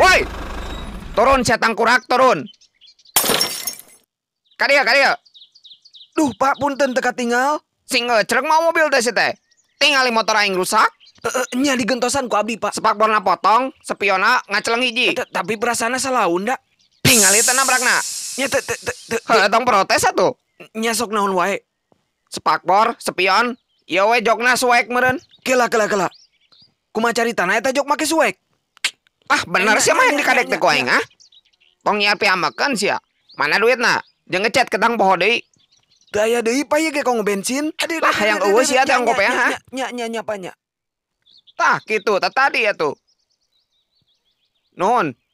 Woi! Turun setan kurak turun. Kadia kadia. Duh, Pak punten teka tinggal. Sing cereng mau mobil teh si teh. Tinggali motor aing rusak. E, eh, e, eh, nya digentosan ku abdi, Pak. Sepak warna potong, sepiona ngaceleng hiji. Eh, tapi perasana salah unda. Tinggali teh nabrakna. Nya teh teh teh. Tong protes atuh. Nya sok naon wae. bor, sepion, ya we jokna suwek meren. Kela kela kela. Kuma cari tanah eta jok make suek. Ah bener sih mah yang dikadek teh koeng ah. Tong nyiar piamakan sih ya. Mana duitna? Jeung ngecat ketang poho deui. Daya deui paye ge kong bensin. Aduh lah yang eueuh sia teh anggo peang ah. Nya nya nya panya. Tah kitu tah tadi ya tuh. Nuhun.